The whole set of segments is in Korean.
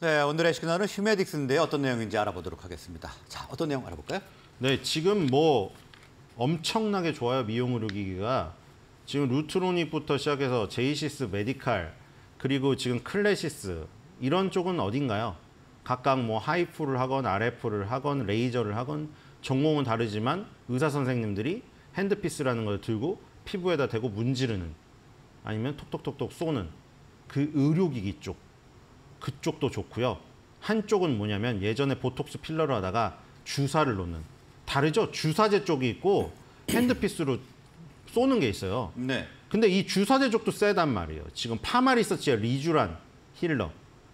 네, 오늘의 시그널은 휴메딕스인데 어떤 내용인지 알아보도록 하겠습니다. 자, 어떤 내용 알아볼까요? 네, 지금 뭐 엄청나게 좋아요, 미용 의료기기가. 지금 루트로닉부터 시작해서 제이시스, 메디칼, 그리고 지금 클래시스 이런 쪽은 어딘가요? 각각 뭐 하이프를 하건 RF를 하건 레이저를 하건 전공은 다르지만 의사 선생님들이 핸드피스라는 걸 들고 피부에다 대고 문지르는 아니면 톡톡톡톡 쏘는 그 의료기기 쪽 그쪽도 좋고요. 한쪽은 뭐냐면 예전에 보톡스 필러를 하다가 주사를 놓는 다르죠. 주사제 쪽이 있고 핸드피스로 쏘는 게 있어요. 네. 근데 이 주사제 쪽도 세단 말이에요. 지금 파마리서치의 리주란 힐러.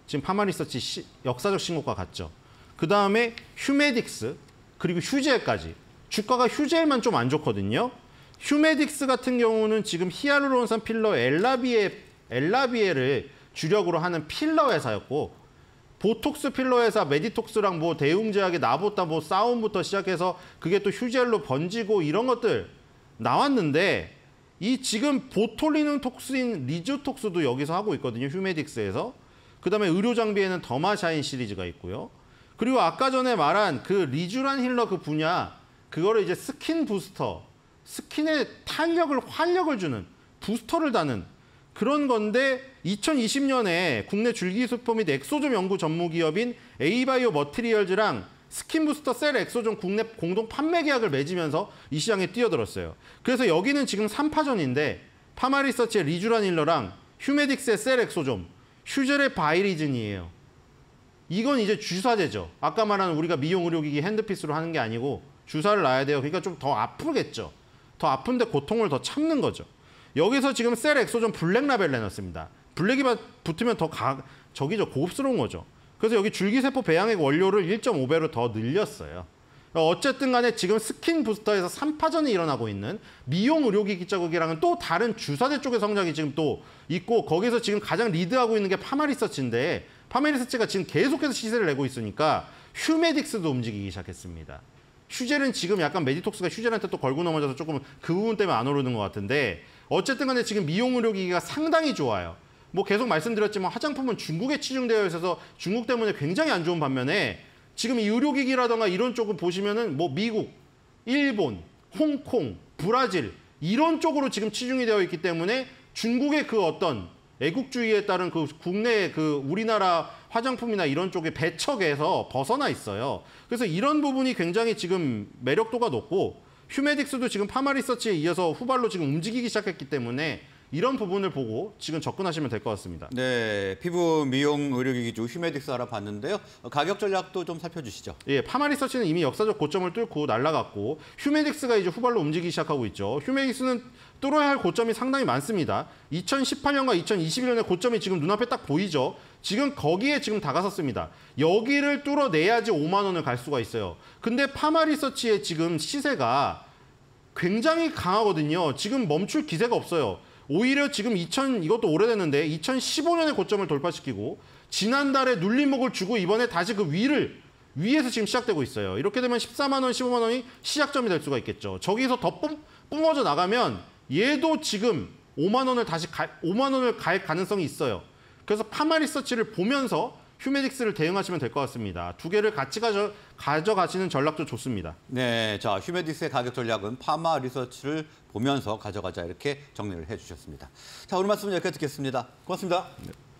지금 파마리서치 시, 역사적 신곡과 같죠. 그 다음에 휴메딕스 그리고 휴젤까지 주가가 휴젤만 좀 안 좋거든요. 휴메딕스 같은 경우는 지금 히알루론산 필러 엘라비에 엘라비에를 주력으로 하는 필러 회사였고 보톡스 필러 회사 메디톡스랑 뭐대웅제약이 나보다 뭐 싸움부터 시작해서 그게 또 휴젤로 번지고 이런 것들 나왔는데 이 지금 보톨리눔 톡스인 리조톡스도 여기서 하고 있거든요. 휴메딕스에서. 그다음에 의료 장비에는 더마샤인 시리즈가 있고요. 그리고 아까 전에 말한 그 리쥬란 힐러 그 분야 그거를 이제 스킨 부스터 스킨에 탄력을 활력을 주는 부스터를 다는 그런 건데 2020년에 국내 줄기세포 및 엑소좀 연구 전무기업인 에이바이오 머트리얼즈랑 스킨부스터 셀 엑소존 국내 공동 판매 계약을 맺으면서 이 시장에 뛰어들었어요. 그래서 여기는 지금 3파전인데 파마리서치의 리주란 일러랑 휴메딕스의 셀 엑소존, 휴젤의 바이리즌이에요. 이건 이제 주사제죠. 아까 말한 우리가 미용 의료기기 핸드피스로 하는 게 아니고 주사를 놔야 돼요. 그러니까 좀 더 아프겠죠. 더 아픈데 고통을 더 참는 거죠. 여기서 지금 셀엑소좀 블랙 라벨 내놨습니다. 블랙이 붙으면 더 가, 저기죠 고급스러운 거죠. 그래서 여기 줄기세포 배양액 원료를 1.5배로 더 늘렸어요. 어쨌든 간에 지금 스킨 부스터에서 3파전이 일어나고 있는 미용 의료기기 자국이랑은 또 다른 주사제 쪽의 성장이 지금 또 있고 거기서 지금 가장 리드하고 있는 게 파마리서치인데 파마리서치가 지금 계속해서 시세를 내고 있으니까 휴메딕스도 움직이기 시작했습니다. 휴젤은 지금 약간 메디톡스가 휴젤한테 또 걸고 넘어져서 조금 그 부분 때문에 안 오르는 것 같은데 어쨌든 간에 지금 미용 의료기기가 상당히 좋아요. 뭐 계속 말씀드렸지만 화장품은 중국에 치중되어 있어서 중국 때문에 굉장히 안 좋은 반면에 지금 이 의료기기라던가 이런 쪽을 보시면은 뭐 미국, 일본, 홍콩, 브라질 이런 쪽으로 지금 치중이 되어 있기 때문에 중국의 그 어떤 애국주의에 따른 그 국내 그 우리나라 화장품이나 이런 쪽의 배척에서 벗어나 있어요. 그래서 이런 부분이 굉장히 지금 매력도가 높고 휴메딕스도 지금 파마 리서치에 이어서 후발로 지금 움직이기 시작했기 때문에 이런 부분을 보고 지금 접근하시면 될 것 같습니다. 네, 피부 미용 의료기기주 휴메딕스 알아봤는데요. 어, 가격 전략도 좀 살펴주시죠. 예, 파마리서치는 이미 역사적 고점을 뚫고 날아갔고 휴메딕스가 이제 후발로 움직이기 시작하고 있죠. 휴메딕스는 뚫어야 할 고점이 상당히 많습니다. 2018년과 2021년의 고점이 지금 눈앞에 딱 보이죠. 지금 거기에 지금 다가섰습니다. 여기를 뚫어내야지 5만 원을 갈 수가 있어요. 근데 파마리서치의 지금 시세가 굉장히 강하거든요. 지금 멈출 기세가 없어요. 오히려 지금 2000 이것도 오래됐는데 2015년에 고점을 돌파시키고 지난달에 눌림목을 주고 이번에 다시 그 위를 위에서 지금 시작되고 있어요. 이렇게 되면 14만 원, 15만 원이 시작점이 될 수가 있겠죠. 저기서 더 뿜, 뿜어져 나가면 얘도 지금 5만 원을 다시 가, 5만 원을 갈 가능성이 있어요. 그래서 파마 리서치를 보면서 휴메딕스를 대응하시면 될 것 같습니다. 두 개를 같이 가져, 가져가시는 전략도 좋습니다. 네, 자 휴메딕스의 가격 전략은 파마 리서치를 보면서 가져가자 이렇게 정리를 해주셨습니다. 자 오늘 말씀 여기까지 듣겠습니다. 고맙습니다. 네.